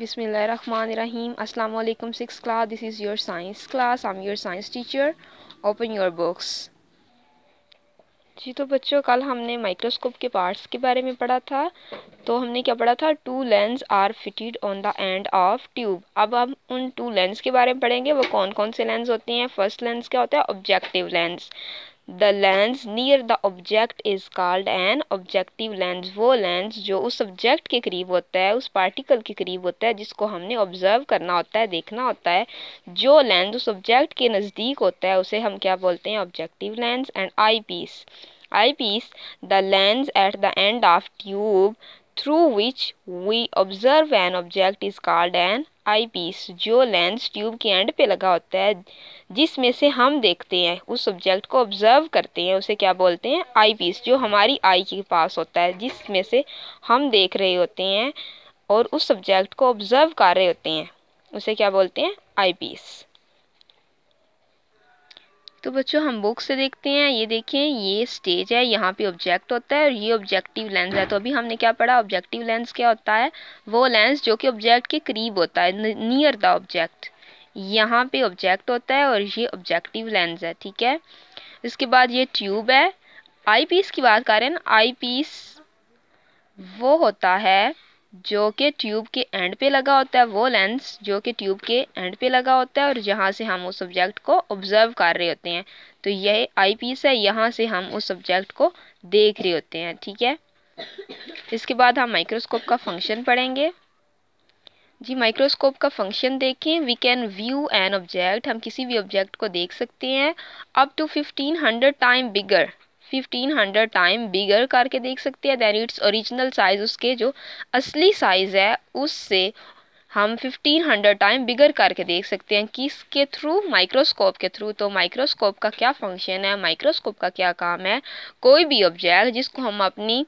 Bismillahirrahmanirrahim. Assalamu six class this is your science class I am your science teacher open your books जी तो बच्चों कल हमने microscope के पार्ट्स के बारे में पढ़ा था तो हमने क्या पढ़ा था two lens are fitted on the end of tube अब हम उन टू लेंस के बारे में पढ़ेंगे वो कौन कौन से लेंस होते हैं फर्स्ट लेंस क्या होता है objective lens the lens near the object is called an objective lens वो लेंस जो उस ऑब्जेक्ट के करीब होता है उस पार्टिकल के करीब होता है जिसको हमने ऑब्जर्व करना होता है देखना होता है जो लेंस उस ऑब्जेक्ट के नज़दीक होता है उसे हम क्या बोलते हैं objective lens and eyepiece eyepiece the lens at the end of tube through which we observe an object is called an eyepiece जो लेंस ट्यूब के एंड पे लगा होता है जिसमें से हम देखते हैं उस ऑब्जेक्ट को ऑब्जर्व करते हैं उसे क्या बोलते हैं आई पीस जो हमारी आई के पास होता है जिसमें से हम देख रहे होते हैं और उस सब्जेक्ट को ऑब्जर्व कर रहे होते हैं उसे क्या बोलते हैं आई पीस तो बच्चों हम बुक से देखते हैं ये देखें ये स्टेज है यहाँ पे ऑब्जेक्ट होता है और ये ऑब्जेक्टिव लेंस है तो अभी हमने क्या पढ़ा ऑब्जेक्टिव लेंस क्या होता है वो लेंस जो कि ऑब्जेक्ट के करीब होता है नियर द ऑब्जेक्ट यहाँ पे ऑब्जेक्ट होता है और ये ऑब्जेक्टिव लेंस है ठीक है इसके बाद ये ट्यूब है आई पीस की बात करें आई पीस वो होता है जो कि ट्यूब के एंड पे लगा होता है वो लेंस जो कि ट्यूब के एंड पे लगा होता है और जहाँ से हम उस सब्जेक्ट को ऑब्जर्व कर रहे होते हैं तो यह आई पीस है यहाँ से हम उस सब्जेक्ट को देख रहे होते हैं ठीक है इसके बाद हम माइक्रोस्कोप का फंक्शन पढ़ेंगे जी माइक्रोस्कोप का फंक्शन देखें we can view an object हम किसी भी ऑब्जेक्ट को देख सकते हैं up to fifteen hundred time bigger fifteen hundred time bigger करके देख सकते हैं देन इट्स ओरिजिनल साइज़ उसके जो असली साइज़ है उससे हम फिफ्टीन हंड्रेड टाइम बिगर करके देख सकते हैं किसके थ्रू माइक्रोस्कोप के थ्रू तो माइक्रोस्कोप का क्या फंक्शन है माइक्रोस्कोप का क्या काम है कोई भी ऑब्जेक्ट जिसको हम अपनी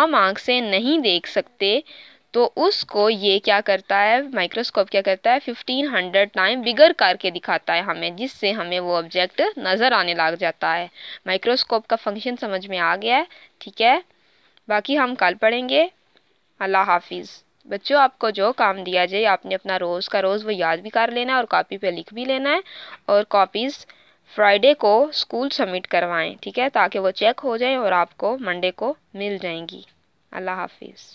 आम आँख से नहीं देख सकते तो उसको ये क्या करता है माइक्रोस्कोप क्या करता है फिफ्टीन हंड्रेड टाइम बिगर करके दिखाता है हमें जिससे हमें वो ऑब्जेक्ट नज़र आने लग जाता है माइक्रोस्कोप का फंक्शन समझ में आ गया है ठीक है बाकी हम कल पढ़ेंगे अल्लाह हाफिज़ बच्चों आपको जो काम दिया जाए आपने अपना रोज़ का रोज़ वो याद भी कर लेना है और कॉपी पे लिख भी लेना है और कॉपीज़ फ्राइडे को स्कूल सबमिट करवाएं ठीक है ताकि वो चेक हो जाए और आपको मंडे को मिल जाएंगी अल्लाह हाफिज़